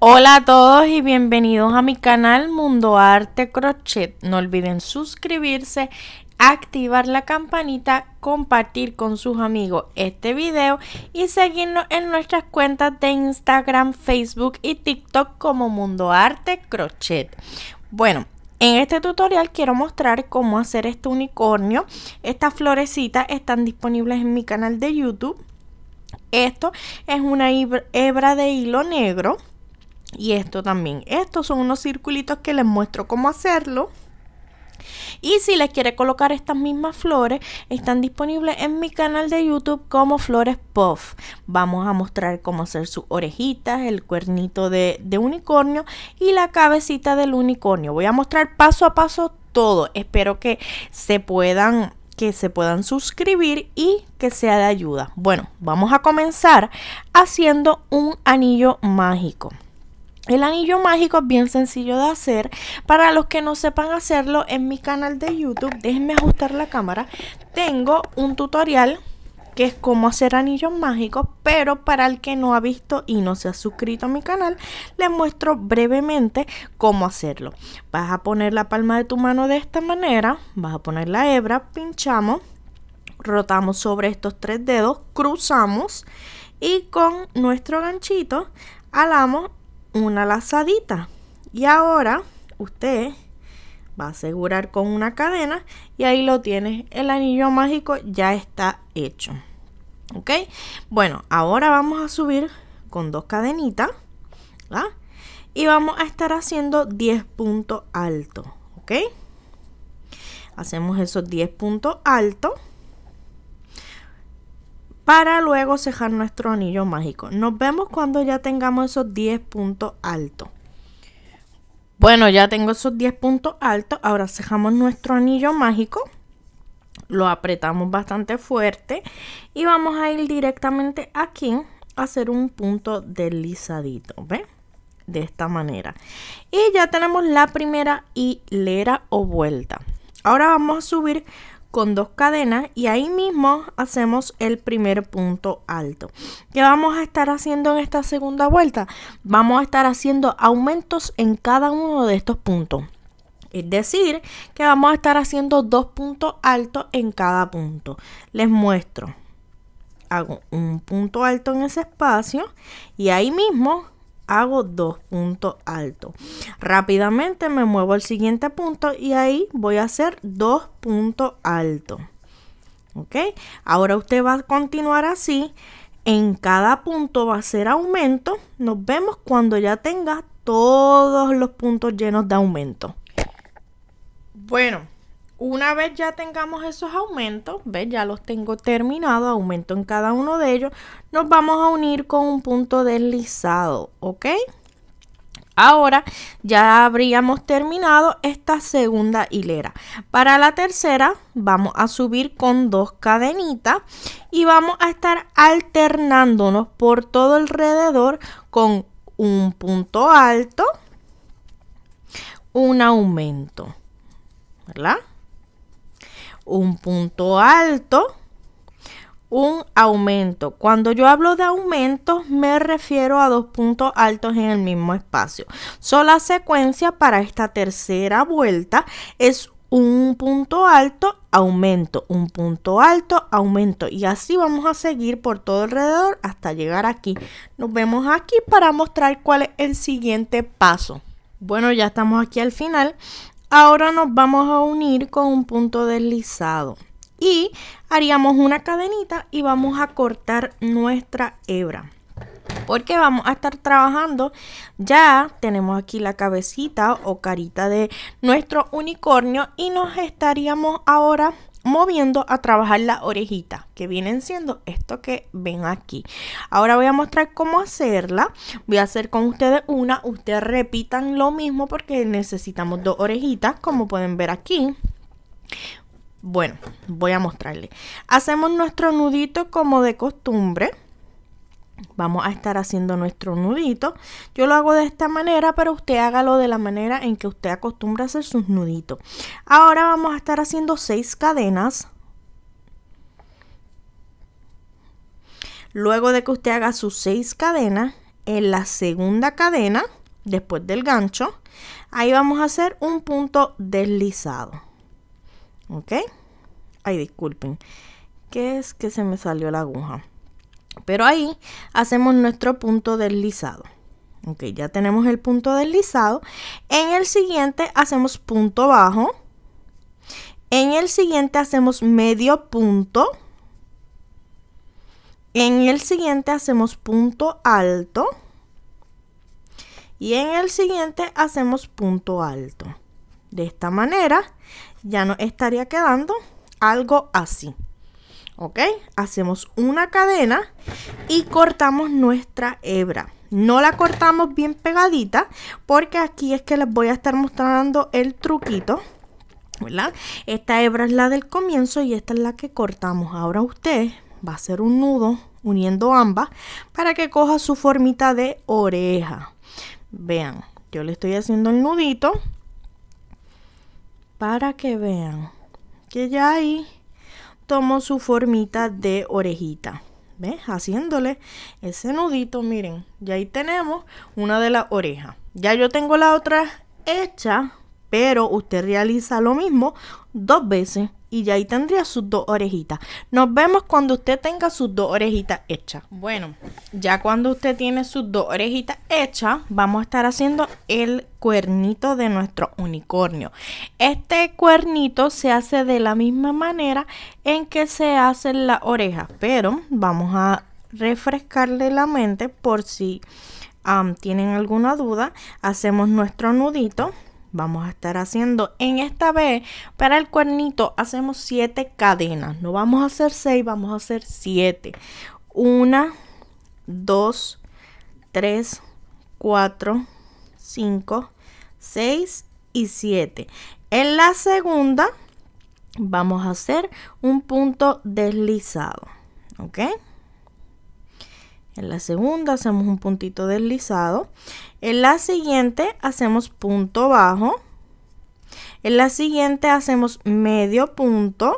Hola a todos y bienvenidos a mi canal Mundo Arte Crochet. No olviden suscribirse, activar la campanita, compartir con sus amigos este video y seguirnos en nuestras cuentas de Instagram, Facebook y TikTok como Mundo Arte Crochet. Bueno, en este tutorial quiero mostrar cómo hacer este unicornio. Estas florecitas están disponibles en mi canal de YouTube. Esto es una hebra de hilo negro y esto también. Estos son unos circulitos que les muestro cómo hacerlo. Y si les quiere colocar estas mismas flores, están disponibles en mi canal de YouTube como Flores Puff. Vamos a mostrar cómo hacer sus orejitas, el cuernito de, de unicornio y la cabecita del unicornio. Voy a mostrar paso a paso todo. Espero que se puedan que se puedan suscribir y que sea de ayuda. Bueno, vamos a comenzar haciendo un anillo mágico. El anillo mágico es bien sencillo de hacer. Para los que no sepan hacerlo, en mi canal de YouTube, déjenme ajustar la cámara, tengo un tutorial que es cómo hacer anillos mágicos, pero para el que no ha visto y no se ha suscrito a mi canal, les muestro brevemente cómo hacerlo. Vas a poner la palma de tu mano de esta manera, vas a poner la hebra, pinchamos, rotamos sobre estos tres dedos, cruzamos y con nuestro ganchito alamos una lazadita. Y ahora usted va a asegurar con una cadena y ahí lo tienes. El anillo mágico ya está hecho. ¿Ok? Bueno, ahora vamos a subir con dos cadenitas. Y vamos a estar haciendo 10 puntos altos. ¿Ok? Hacemos esos 10 puntos altos para luego cejar nuestro anillo mágico. Nos vemos cuando ya tengamos esos 10 puntos altos. Bueno, ya tengo esos 10 puntos altos. Ahora cejamos nuestro anillo mágico. Lo apretamos bastante fuerte. Y vamos a ir directamente aquí a hacer un punto deslizadito. ¿Ven? De esta manera. Y ya tenemos la primera hilera o vuelta. Ahora vamos a subir con dos cadenas y ahí mismo hacemos el primer punto alto. ¿Qué vamos a estar haciendo en esta segunda vuelta? Vamos a estar haciendo aumentos en cada uno de estos puntos. Es decir, que vamos a estar haciendo dos puntos altos en cada punto. Les muestro. Hago un punto alto en ese espacio y ahí mismo hago dos puntos altos. Rápidamente me muevo al siguiente punto y ahí voy a hacer dos puntos altos. ¿Ok? Ahora usted va a continuar así. En cada punto va a ser aumento. Nos vemos cuando ya tenga todos los puntos llenos de aumento. Bueno, una vez ya tengamos esos aumentos, ¿ves? ya los tengo terminado, aumento en cada uno de ellos, nos vamos a unir con un punto deslizado, ¿ok? Ahora ya habríamos terminado esta segunda hilera. Para la tercera vamos a subir con dos cadenitas y vamos a estar alternándonos por todo alrededor con un punto alto, un aumento, ¿verdad? un punto alto, un aumento. Cuando yo hablo de aumentos, me refiero a dos puntos altos en el mismo espacio. Solo la secuencia para esta tercera vuelta es un punto alto, aumento, un punto alto, aumento. Y así vamos a seguir por todo alrededor hasta llegar aquí. Nos vemos aquí para mostrar cuál es el siguiente paso. Bueno, ya estamos aquí al final Ahora nos vamos a unir con un punto deslizado y haríamos una cadenita y vamos a cortar nuestra hebra porque vamos a estar trabajando ya tenemos aquí la cabecita o carita de nuestro unicornio y nos estaríamos ahora moviendo a trabajar las orejitas, que vienen siendo esto que ven aquí. Ahora voy a mostrar cómo hacerla. Voy a hacer con ustedes una, ustedes repitan lo mismo porque necesitamos dos orejitas, como pueden ver aquí. Bueno, voy a mostrarle. Hacemos nuestro nudito como de costumbre. Vamos a estar haciendo nuestro nudito. Yo lo hago de esta manera, pero usted hágalo de la manera en que usted acostumbra hacer sus nuditos. Ahora vamos a estar haciendo seis cadenas. Luego de que usted haga sus seis cadenas, en la segunda cadena, después del gancho, ahí vamos a hacer un punto deslizado. ¿Ok? Ay, disculpen. ¿Qué es que se me salió la aguja? Pero ahí hacemos nuestro punto deslizado. Ok, ya tenemos el punto deslizado. En el siguiente hacemos punto bajo. En el siguiente hacemos medio punto. En el siguiente hacemos punto alto. Y en el siguiente hacemos punto alto. De esta manera ya nos estaría quedando algo así. ¿Ok? Hacemos una cadena y cortamos nuestra hebra. No la cortamos bien pegadita porque aquí es que les voy a estar mostrando el truquito. ¿Verdad? Esta hebra es la del comienzo y esta es la que cortamos. Ahora usted va a hacer un nudo uniendo ambas para que coja su formita de oreja. Vean, yo le estoy haciendo el nudito para que vean que ya ahí Tomo su formita de orejita. ¿Ves? Haciéndole ese nudito, miren, y ahí tenemos una de las orejas. Ya yo tengo la otra hecha, pero usted realiza lo mismo dos veces y ya ahí tendría sus dos orejitas. Nos vemos cuando usted tenga sus dos orejitas hechas. Bueno, ya cuando usted tiene sus dos orejitas hechas, vamos a estar haciendo el cuernito de nuestro unicornio. Este cuernito se hace de la misma manera en que se hacen las orejas, pero vamos a refrescarle la mente por si tienen alguna duda. Hacemos nuestro nudito vamos a estar haciendo en esta vez para el cuernito hacemos 7 cadenas no vamos a hacer 6 vamos a hacer 7 1 2 3 4 5 6 y 7 en la segunda vamos a hacer un punto deslizado ok en la segunda hacemos un puntito deslizado. En la siguiente hacemos punto bajo. En la siguiente hacemos medio punto.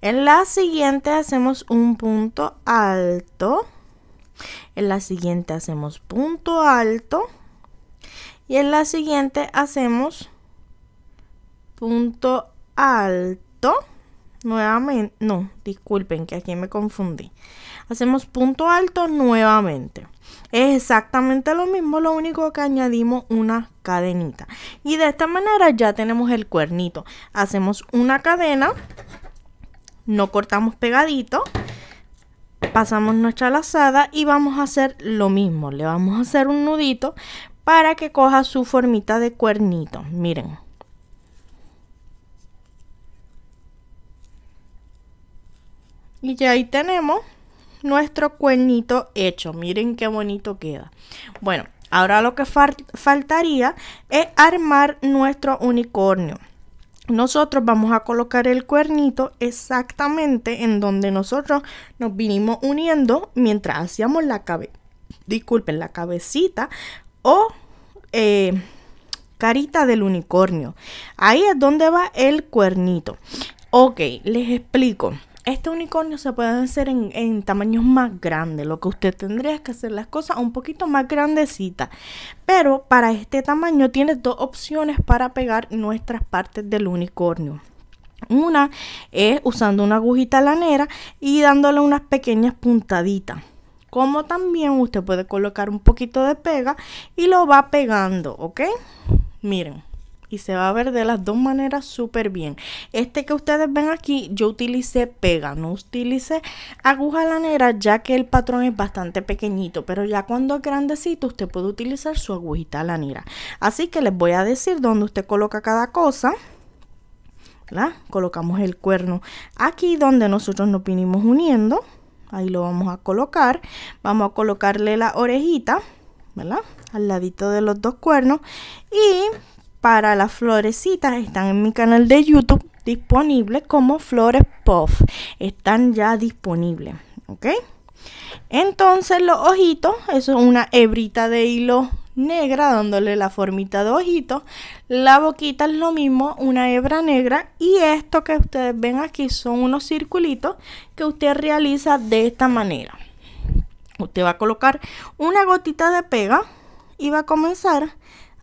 En la siguiente hacemos un punto alto. En la siguiente hacemos punto alto. Y en la siguiente hacemos punto alto. Nuevamente, no, disculpen que aquí me confundí hacemos punto alto nuevamente. Es exactamente lo mismo, lo único que añadimos una cadenita. Y de esta manera ya tenemos el cuernito. Hacemos una cadena, no cortamos pegadito, pasamos nuestra lazada y vamos a hacer lo mismo. Le vamos a hacer un nudito para que coja su formita de cuernito. Miren. Y ya ahí tenemos nuestro cuernito hecho. Miren qué bonito queda. Bueno, ahora lo que faltaría es armar nuestro unicornio. Nosotros vamos a colocar el cuernito exactamente en donde nosotros nos vinimos uniendo mientras hacíamos la cabeza. Disculpen, la cabecita o eh, carita del unicornio. Ahí es donde va el cuernito. Ok, les explico. Este unicornio se puede hacer en, tamaños más grandes. Lo que usted tendría es que hacer las cosas un poquito más grandecitas. Pero para este tamaño tiene dos opciones para pegar nuestras partes del unicornio. Una es usando una agujita lanera y dándole unas pequeñas puntaditas como también usted puede colocar un poquito de pega y lo va pegando, ¿ok? Miren, y se va a ver de las dos maneras súper bien. Este que ustedes ven aquí, yo utilicé pega, no utilicé aguja lanera ya que el patrón es bastante pequeñito, pero ya cuando es grandecito usted puede utilizar su agujita lanera. Así que les voy a decir dónde usted coloca cada cosa. ¿verdad? Colocamos el cuerno aquí donde nosotros nos vinimos uniendo. Ahí lo vamos a colocar. Vamos a colocarle la orejita, ¿verdad? Al ladito de los dos cuernos. Y para las florecitas están en mi canal de YouTube disponibles como flores puff. Están ya disponibles, ¿ok? Entonces los ojitos, eso es una hebrita de hilo negra dándole la formita de ojito. La boquita es lo mismo, una hebra negra. Y esto que ustedes ven aquí son unos circulitos que usted realiza de esta manera. Usted va a colocar una gotita de pega y va a comenzar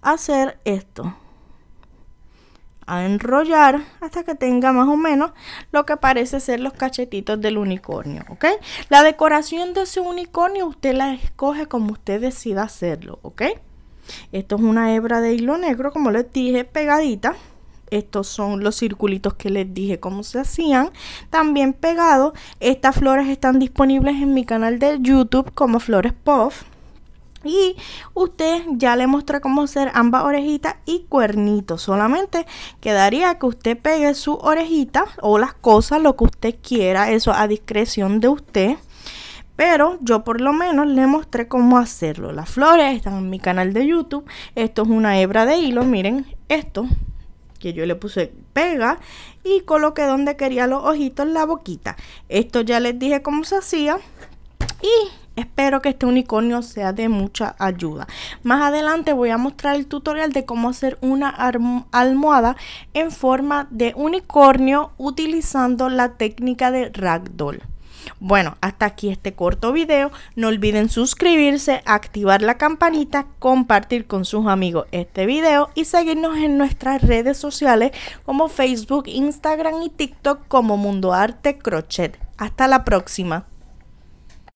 a hacer esto a enrollar hasta que tenga más o menos lo que parece ser los cachetitos del unicornio, ¿ok? La decoración de su unicornio usted la escoge como usted decida hacerlo, ¿ok? Esto es una hebra de hilo negro, como les dije, pegadita. Estos son los circulitos que les dije cómo se hacían. También pegado, Estas flores están disponibles en mi canal de YouTube como Flores Puff. Y usted ya le mostré cómo hacer ambas orejitas y cuernitos. Solamente quedaría que usted pegue su orejita o las cosas, lo que usted quiera, eso a discreción de usted. Pero yo por lo menos le mostré cómo hacerlo. Las flores están en mi canal de YouTube. Esto es una hebra de hilo. Miren esto que yo le puse pega y coloqué donde quería los ojitos la boquita. Esto ya les dije cómo se hacía. Y Espero que este unicornio sea de mucha ayuda. Más adelante voy a mostrar el tutorial de cómo hacer una almohada en forma de unicornio utilizando la técnica de ragdoll. Bueno, hasta aquí este corto video. No olviden suscribirse, activar la campanita, compartir con sus amigos este video y seguirnos en nuestras redes sociales como Facebook, Instagram y TikTok como Mundo Arte Crochet. Hasta la próxima.